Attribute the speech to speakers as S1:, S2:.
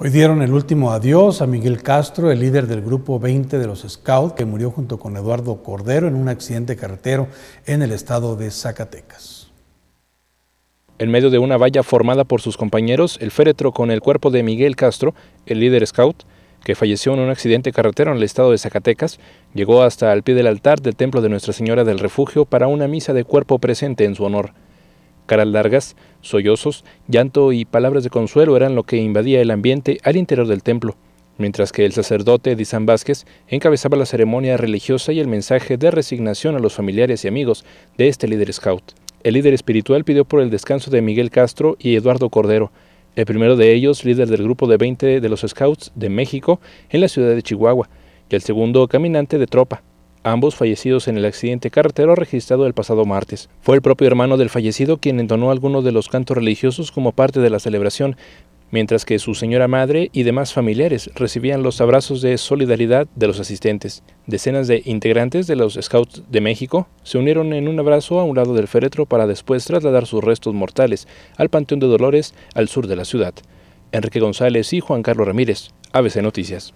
S1: Hoy dieron el último adiós a Miguel Castro, el líder del grupo 20 de los Scouts, que murió junto con Eduardo Cordero en un accidente carretero en el estado de Zacatecas.
S2: En medio de una valla formada por sus compañeros, el féretro con el cuerpo de Miguel Castro, el líder scout, que falleció en un accidente carretero en el estado de Zacatecas, llegó hasta el pie del altar del Templo de Nuestra Señora del Refugio para una misa de cuerpo presente en su honor. Caras largas, sollozos, llanto y palabras de consuelo eran lo que invadía el ambiente al interior del templo, mientras que el sacerdote de Vázquez encabezaba la ceremonia religiosa y el mensaje de resignación a los familiares y amigos de este líder scout. El líder espiritual pidió por el descanso de Miguel Castro y Eduardo Cordero, el primero de ellos líder del grupo de 20 de los Scouts de México en la ciudad de Chihuahua, y el segundo caminante de tropa, ambos fallecidos en el accidente carretero registrado el pasado martes. Fue el propio hermano del fallecido quien entonó algunos de los cantos religiosos como parte de la celebración, mientras que su señora madre y demás familiares recibían los abrazos de solidaridad de los asistentes. Decenas de integrantes de los Scouts de México se unieron en un abrazo a un lado del féretro para después trasladar sus restos mortales al Panteón de Dolores al sur de la ciudad. Enrique González y Juan Carlos Ramírez, ABC Noticias.